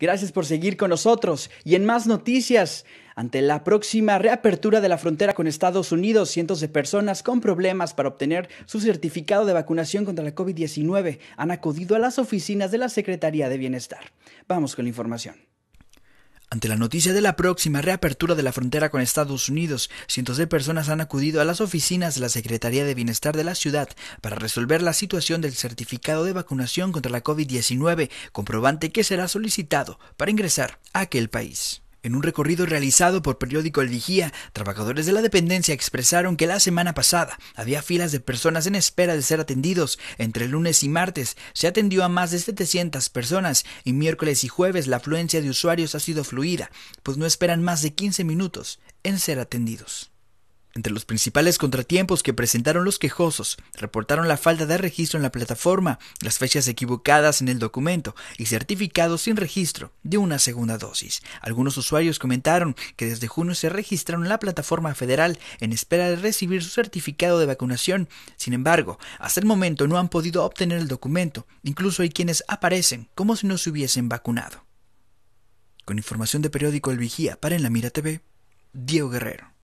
Gracias por seguir con nosotros. Y en más noticias, ante la próxima reapertura de la frontera con Estados Unidos, cientos de personas con problemas para obtener su certificado de vacunación contra la COVID-19 han acudido a las oficinas de la Secretaría de Bienestar. Vamos con la información. Ante la noticia de la próxima reapertura de la frontera con Estados Unidos, cientos de personas han acudido a las oficinas de la Secretaría de Bienestar de la ciudad para resolver la situación del certificado de vacunación contra la COVID-19, comprobante que será solicitado para ingresar a aquel país. En un recorrido realizado por periódico El Vigía, trabajadores de la dependencia expresaron que la semana pasada había filas de personas en espera de ser atendidos. Entre lunes y martes se atendió a más de 700 personas y miércoles y jueves la afluencia de usuarios ha sido fluida, pues no esperan más de 15 minutos en ser atendidos. Entre los principales contratiempos que presentaron los quejosos, reportaron la falta de registro en la plataforma, las fechas equivocadas en el documento y certificados sin registro de una segunda dosis. Algunos usuarios comentaron que desde junio se registraron en la plataforma federal en espera de recibir su certificado de vacunación. Sin embargo, hasta el momento no han podido obtener el documento. Incluso hay quienes aparecen como si no se hubiesen vacunado. Con información de periódico El Vigía para En la Mira TV, Diego Guerrero.